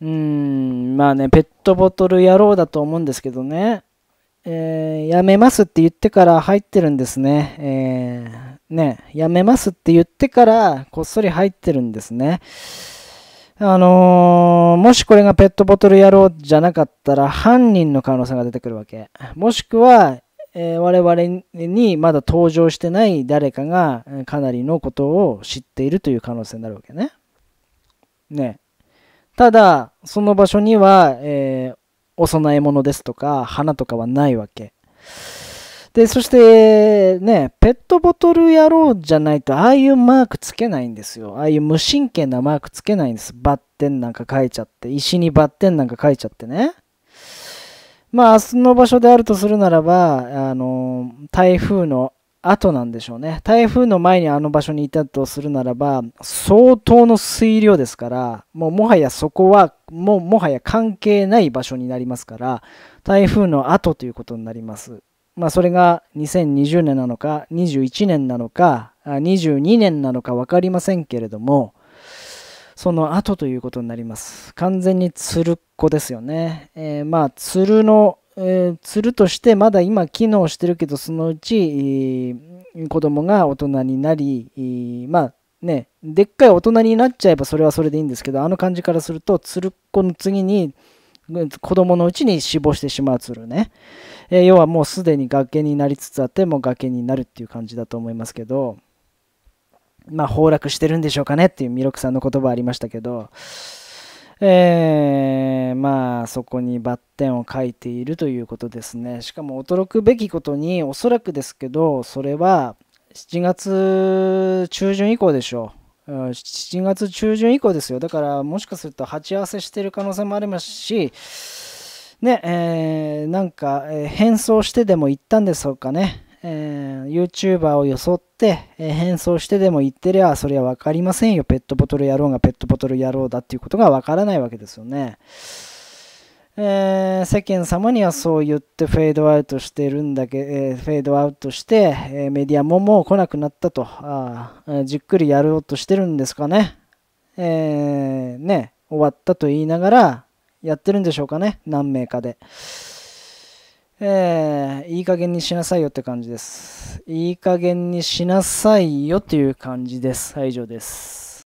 うん、まあね、ペットボトル野郎だと思うんですけどね、えー、やめますって言ってから入ってるんですね。えー、ね、やめますって言ってからこっそり入ってるんですね。あのー、もしこれがペットボトル野郎じゃなかったら犯人の可能性が出てくるわけ。もしくは、えー、我々にまだ登場してない誰かがかなりのことを知っているという可能性になるわけね。ね。ただ、その場所には、えー、お供え物ですとか、花とかはないわけ。で、そして、ね、ペットボトル野郎じゃないと、ああいうマークつけないんですよ。ああいう無神経なマークつけないんです。バッテンなんか書いちゃって、石にバッテンなんか書いちゃってね。まあ、明日の場所であるとするならば、あの、台風の後なんでしょうね。台風の前にあの場所にいたとするならば、相当の水量ですから、もうもはやそこは、もうもはや関係ない場所になりますから、台風の後ということになります。まあそれが2020年なのか、21年なのか、22年なのか分かりませんけれども、その後ということになります。完全に鶴っ子ですよね。えー、まあ、鶴のえー、るとしてまだ今機能してるけどそのうち、えー、子供が大人になり、えー、まあねでっかい大人になっちゃえばそれはそれでいいんですけどあの感じからするとつるっこの次に子供のうちに死亡してしまうつるね、えー、要はもうすでに崖になりつつあってもう崖になるっていう感じだと思いますけどまあ崩落してるんでしょうかねっていう弥勒さんの言葉ありましたけどえー、そこにバッテンを書いているということですね。しかも驚くべきことに、おそらくですけど、それは7月中旬以降でしょう。7月中旬以降ですよ。だからもしかすると鉢合わせしてる可能性もありますし、ね、えー、なんか、え変装してでも行ったんでしょうかね。えー、YouTuber を装って、えー、変装してでも言ってりゃ、そりゃ分かりませんよ。ペットボトル野郎がペットボトル野郎だっていうことが分からないわけですよね。えー、世間様にはそう言ってフェードアウトしてるんだけ、えー、フェードアウトして、えー、メディアももう来なくなったとあ、じっくりやろうとしてるんですかね。えー、ね、終わったと言いながらやってるんでしょうかね、何名かで。えー、いい加減にしなさいよって感じです。いい加減にしなさいよっていう感じです。はい、以上です。